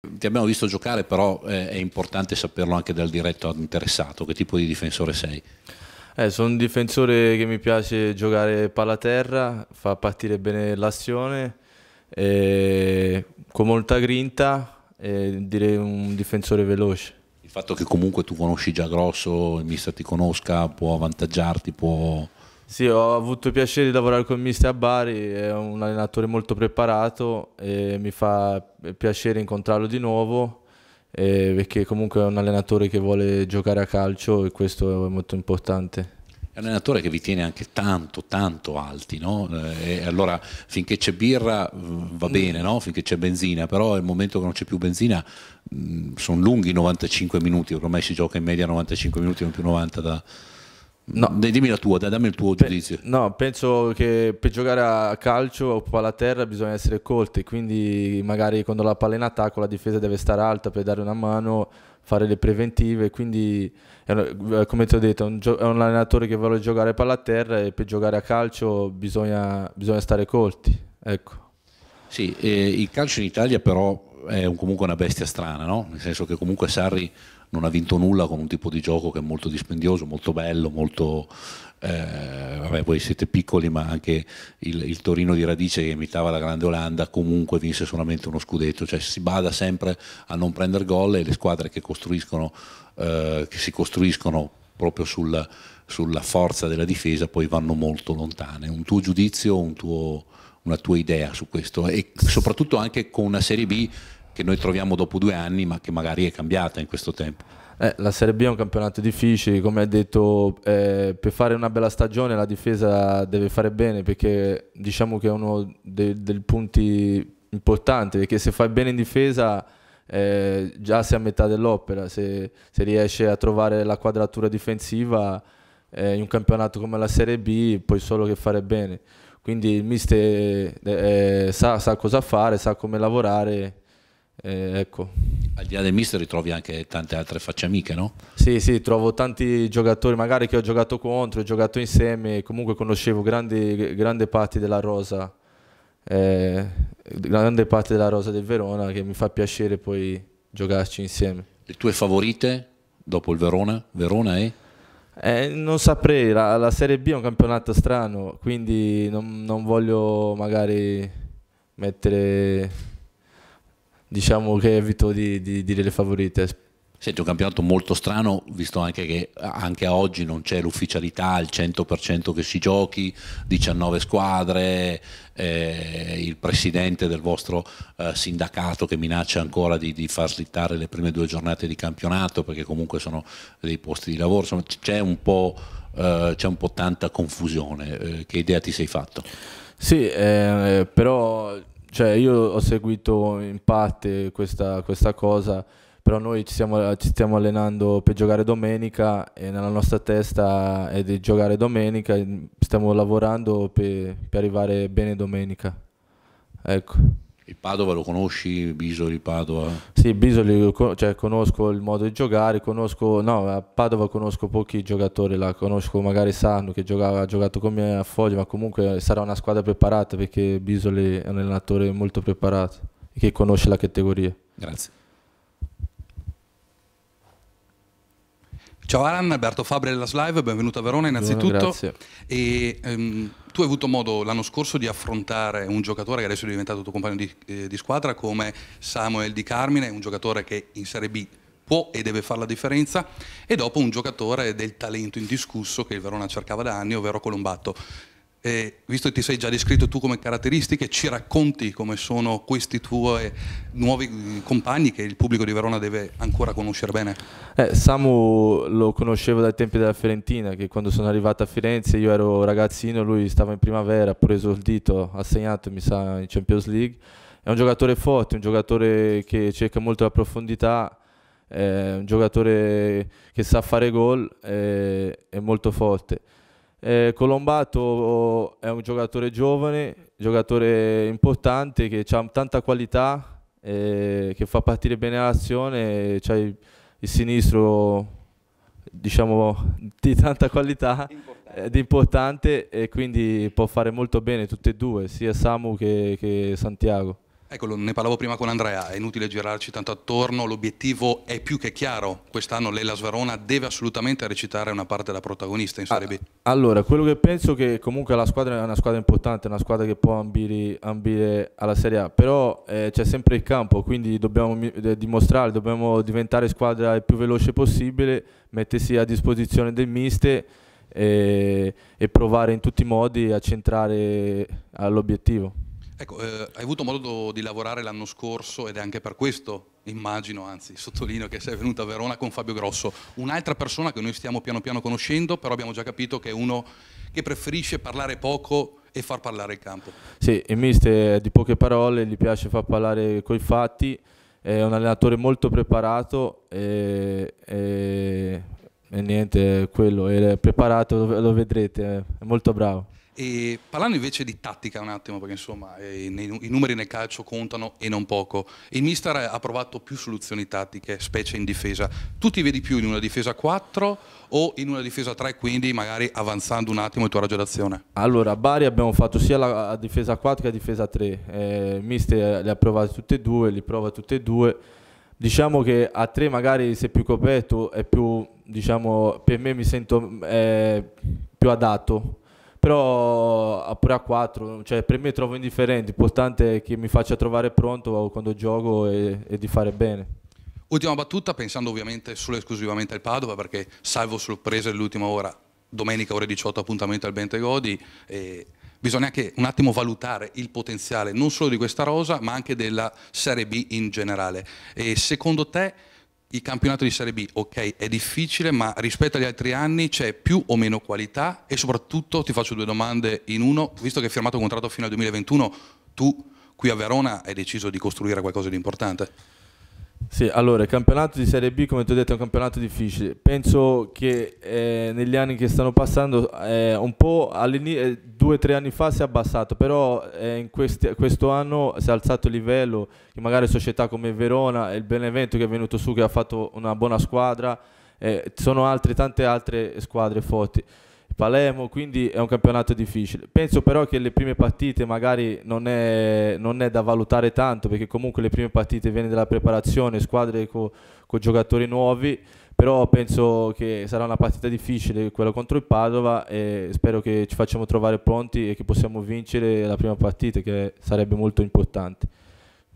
Ti abbiamo visto giocare, però eh, è importante saperlo anche dal diretto interessato, che tipo di difensore sei? Eh, sono un difensore che mi piace giocare palla terra, fa partire bene l'azione, con molta grinta e direi un difensore veloce. Il fatto che comunque tu conosci già Grosso, il mister ti conosca, può avvantaggiarti, può... Sì, ho avuto il piacere di lavorare con Mister a Bari, è un allenatore molto preparato e mi fa piacere incontrarlo di nuovo eh, perché comunque è un allenatore che vuole giocare a calcio e questo è molto importante. È un allenatore che vi tiene anche tanto, tanto alti, no? Eh, e allora finché c'è birra mm, va bene, no? Finché c'è benzina, però il momento che non c'è più benzina mm, sono lunghi 95 minuti, ormai si gioca in media 95 minuti, non più 90 da... No. Dimmi la tua, dammi il tuo Pe giudizio. No, penso che per giocare a calcio o palla a terra bisogna essere colti, quindi magari quando la palla è in attacco la difesa deve stare alta per dare una mano, fare le preventive, quindi eh, come ti ho detto è un, è un allenatore che vuole giocare palla a terra e per giocare a calcio bisogna, bisogna stare colti. Ecco. Sì, eh, il calcio in Italia però è un, comunque una bestia strana, no? nel senso che comunque Sarri non ha vinto nulla con un tipo di gioco che è molto dispendioso, molto bello, molto... Eh, vabbè, voi siete piccoli, ma anche il, il, Torino di Radice che imitava la Grande Olanda comunque vinse solamente uno scudetto, cioè si bada sempre a non prendere gol e le squadre che, costruiscono, eh, che si costruiscono proprio sul, sulla forza della difesa poi vanno molto lontane. Un tuo giudizio, un tuo, una tua idea su questo e soprattutto anche con una Serie B che noi troviamo dopo due anni ma che magari è cambiata in questo tempo. Eh, la Serie B è un campionato difficile, come hai detto, eh, per fare una bella stagione la difesa deve fare bene perché diciamo che è uno dei, dei punti importanti, perché se fai bene in difesa eh, già sei a metà dell'opera, se, se riesci a trovare la quadratura difensiva eh, in un campionato come la Serie B puoi solo che fare bene. Quindi il mister eh, sa, sa cosa fare, sa come lavorare eh, ecco. Al di là del mister ritrovi anche tante altre facce amiche, no? Sì, sì, trovo tanti giocatori magari che ho giocato contro, ho giocato insieme, comunque conoscevo grandi, grandi parti della rosa, eh, grande parte della rosa del Verona che mi fa piacere poi giocarci insieme. Le tue favorite dopo il Verona? Verona è? Eh, non saprei, la, la, Serie B è un campionato strano, quindi non, non voglio magari mettere diciamo che evito di, di dire le favorite. Senti, un campionato molto strano, visto anche che anche oggi non c'è l'ufficialità al 100% che si giochi, 19 squadre, eh, il presidente del vostro eh, sindacato che minaccia ancora di, di, far slittare le prime due giornate di campionato, perché comunque sono dei posti di lavoro, insomma c'è un, eh, un, po' tanta confusione. Eh, che idea ti sei fatto? Sì, eh, però cioè io ho seguito in parte questa, questa cosa, però noi ci stiamo, ci stiamo, allenando per giocare domenica e nella nostra testa è di giocare domenica, stiamo lavorando per, per arrivare bene domenica. Ecco. Il Padova lo conosci, Bisoli, Padova? Sì, Bisoli, cioè, conosco il modo di giocare, conosco, no, a Padova conosco pochi giocatori, la conosco magari Sanno che giocava, ha giocato con me a Foglia, ma comunque sarà una squadra preparata perché Bisoli è un allenatore molto preparato e che conosce la categoria. Grazie. Ciao Alan, Alberto Fabri della Slive, benvenuto a Verona innanzitutto. E, um, tu hai avuto modo l'anno scorso di affrontare un giocatore che adesso è diventato tuo compagno di, eh, di squadra come Samuel Di Carmine, un giocatore che in Serie B può e deve fare la differenza, e dopo un giocatore del talento indiscusso che il Verona cercava da anni, ovvero Colombatto e visto che ti sei già descritto tu come caratteristiche, ci racconti come sono questi tuoi nuovi mm, compagni che il pubblico di Verona deve ancora conoscere bene? Eh, Samu lo conoscevo dai tempi della Fiorentina, che quando sono arrivato a Firenze io ero ragazzino, lui stava in primavera, ha preso il dito, ha segnato mi sa in Champions League. È un giocatore forte, un giocatore che cerca molto la profondità, è un giocatore che sa fare gol, è, è molto forte. Eh, Colombato è un giocatore giovane, giocatore importante che ha tanta qualità, eh, che fa partire bene l'azione, c'è il, il, sinistro diciamo, di tanta qualità ed Eh, importante e quindi può fare molto bene tutte e due, sia Samu che, che Santiago. Ecco, ne parlavo prima con Andrea, è inutile girarci tanto attorno, l'obiettivo è più che chiaro, quest'anno Leila Svarona deve assolutamente recitare una parte da protagonista in Serie B. Ah, allora, quello che penso è che comunque la squadra è una squadra importante, una squadra che può ambire, ambire alla Serie A, però eh, c'è sempre il campo, quindi dobbiamo eh, dimostrare, dobbiamo diventare squadra il più veloce possibile, mettersi a disposizione del miste e, eh, e provare in tutti i modi a centrare eh, all'obiettivo. Ecco, eh, hai avuto modo di lavorare l'anno scorso ed è anche per questo, immagino, anzi sottolineo che sei venuto a Verona con Fabio Grosso, un'altra persona che noi stiamo piano piano conoscendo, però abbiamo già capito che è uno che preferisce parlare poco e far parlare il campo. Sì, il mister è di poche parole, gli piace far parlare coi fatti, è un allenatore molto preparato e, e, e niente, quello, è preparato, lo vedrete, è molto bravo. E parlando invece di tattica un attimo, perché insomma eh, i numeri nel calcio contano e non poco, il mister ha provato più soluzioni tattiche, specie in difesa. Tu ti vedi più in una difesa 4 o in una difesa 3, quindi magari avanzando un attimo il tuo raggio d'azione? Allora, a Bari abbiamo fatto sia la difesa 4 che la difesa 3. Eh, il mister le ha provate tutte e due, li prova tutte e due. Diciamo che a 3 magari sei più coperto, è più, diciamo, per me mi sento eh, più adatto però a pure a 4, cioè per me trovo indifferente, l'importante è che mi faccia trovare pronto quando gioco e, e di fare bene. Ultima battuta, pensando ovviamente solo e esclusivamente al Padova, perché salvo sorprese dell'ultima ora, domenica ore 18 appuntamento al Bentegodi, eh, bisogna anche un attimo valutare il potenziale non solo di questa rosa, ma anche della Serie B in generale. E secondo te il campionato di Serie B, ok, è difficile, ma rispetto agli altri anni c'è più o meno qualità e soprattutto ti faccio due domande in uno, visto che hai firmato un contratto fino al 2021, tu qui a Verona hai deciso di costruire qualcosa di importante? Sì, allora il campionato di Serie B, come ti ho detto, è un campionato difficile. Penso che eh, negli anni che stanno passando, eh, un po' all'inizio, eh, due o tre anni fa si è abbassato, però eh, in questi, questo anno si è alzato il livello, che magari società come Verona e il Benevento che è venuto su, che ha fatto una buona squadra, eh, sono altre, tante altre squadre forti. Palermo, quindi è un campionato difficile. Penso però che le prime partite magari non è, non è da valutare tanto, perché comunque le prime partite viene dalla preparazione, squadre con co giocatori nuovi, però penso che sarà una partita difficile quella contro il Padova e spero che ci facciamo trovare pronti e che possiamo vincere la prima partita, che sarebbe molto importante.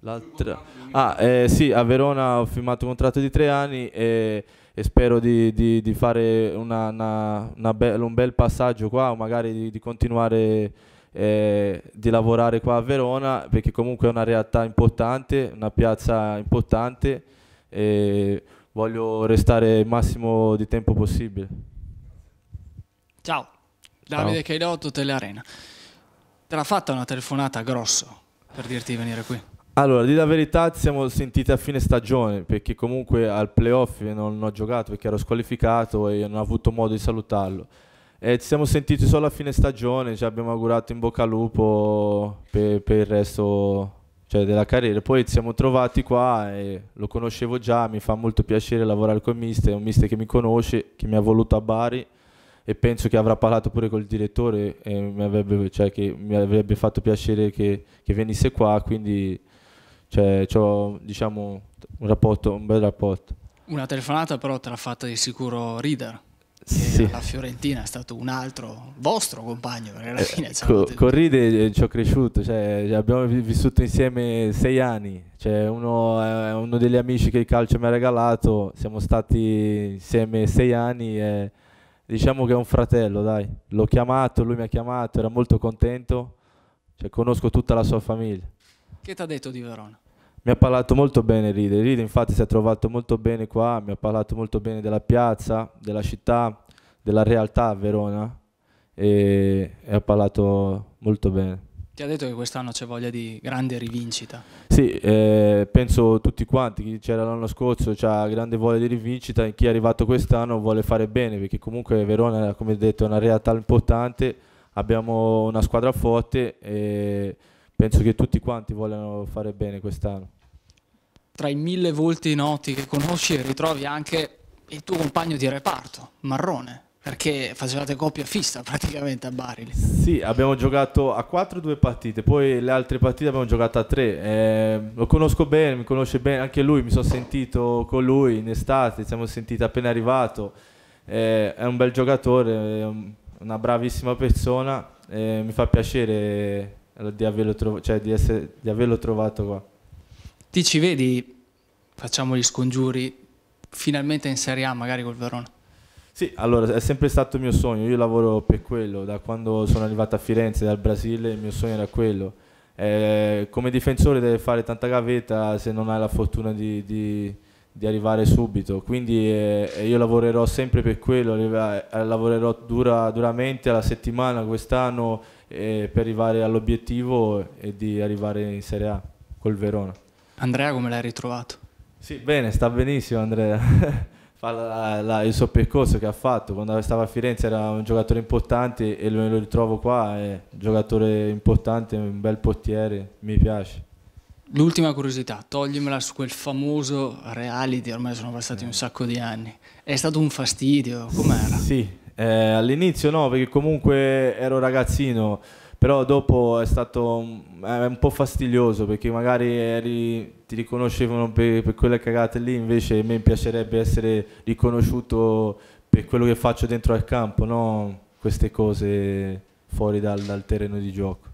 L'altra... Ah, eh, sì, a Verona ho firmato un contratto di tre anni. E e spero di, di, di fare una, una, una be un bel passaggio qua o magari di, di continuare eh, di lavorare qua a Verona perché comunque è una realtà importante, una piazza importante e voglio restare il massimo di tempo possibile. Ciao, Davide Ciao. Caidotto, Telearena. Te l'ha fatta una telefonata grosso per dirti di venire qui? Allora, di la verità ci siamo sentiti a fine stagione perché comunque al playoff non ho giocato perché ero squalificato e non ho avuto modo di salutarlo. E ci siamo sentiti solo a fine stagione, ci abbiamo augurato in bocca al lupo per, per il resto cioè, della carriera. Poi ci siamo trovati qua e lo conoscevo già, mi fa molto piacere lavorare con il mister, è un mister che mi conosce, che mi ha voluto a Bari e penso che avrà parlato pure col direttore e mi avrebbe, cioè, mi avrebbe fatto piacere che, che venisse qua, quindi cioè, ho diciamo, un rapporto, un bel rapporto. Una telefonata però te l'ha fatta di sicuro Reader. Sì. La Fiorentina è stato un altro vostro compagno. Alla eh, fine eh, co- con Ride ci ho cresciuto, cioè, abbiamo vissuto insieme sei anni. Cioè, uno è uno degli amici che il calcio mi ha regalato. Siamo stati insieme sei anni. E diciamo che è un fratello, dai. L'ho chiamato, lui mi ha chiamato, era molto contento. Cioè, conosco tutta la sua famiglia. Che ti ha detto di Verona? mi ha parlato molto bene Ride. Ride infatti si è trovato molto bene qua, mi ha parlato molto bene della piazza, della città, della realtà a Verona e, e ha parlato molto bene. Ti ha detto che quest'anno c'è voglia di grande rivincita? Sì, eh, penso tutti quanti, chi c'era l'anno scorso ha grande voglia di rivincita e chi è arrivato quest'anno vuole fare bene perché comunque Verona, come detto, è una realtà importante, abbiamo una squadra forte e penso che tutti quanti vogliano fare bene quest'anno. Tra i mille volti noti che conosci ritrovi anche il tuo compagno di reparto, Marrone, perché facevate coppia fissa praticamente a Bari. Sì, abbiamo giocato a 4 due partite, poi le altre partite abbiamo giocato a 3. Eh, lo conosco bene, mi conosce bene, anche lui, mi sono sentito con lui in estate, siamo sentiti appena arrivato. Eh, è un bel giocatore, una bravissima persona, eh, mi fa piacere di averlo, trov- cioè di, essere, di averlo trovato qua. Ti ci vedi, facciamo gli scongiuri, finalmente in Serie A magari col Verona? Sì, allora è sempre stato il mio sogno, io lavoro per quello, da quando sono arrivato a Firenze dal Brasile il mio sogno era quello. Eh, come difensore deve fare tanta gavetta se non hai la fortuna di, di, di arrivare subito, quindi eh, io lavorerò sempre per quello, eh, lavorerò dura, duramente alla settimana quest'anno eh, per arrivare all'obiettivo e di arrivare in Serie A col Verona. Andrea come l'hai ritrovato? Sì, bene, sta benissimo Andrea. Fa la, la, il suo percorso che ha fatto quando stava a Firenze era un giocatore importante e me lo ritrovo qua è un giocatore importante un bel portiere mi piace l'ultima curiosità toglimela su quel famoso reality ormai sono passati eh. un sacco di anni è stato un fastidio com'era? sì eh, all'inizio no, perché comunque ero ragazzino, però dopo è stato è un po' fastidioso perché magari eri, ti riconoscevano per, per quelle cagate lì, invece a me piacerebbe essere riconosciuto per quello che faccio dentro al campo, no queste cose fuori dal, dal terreno di gioco.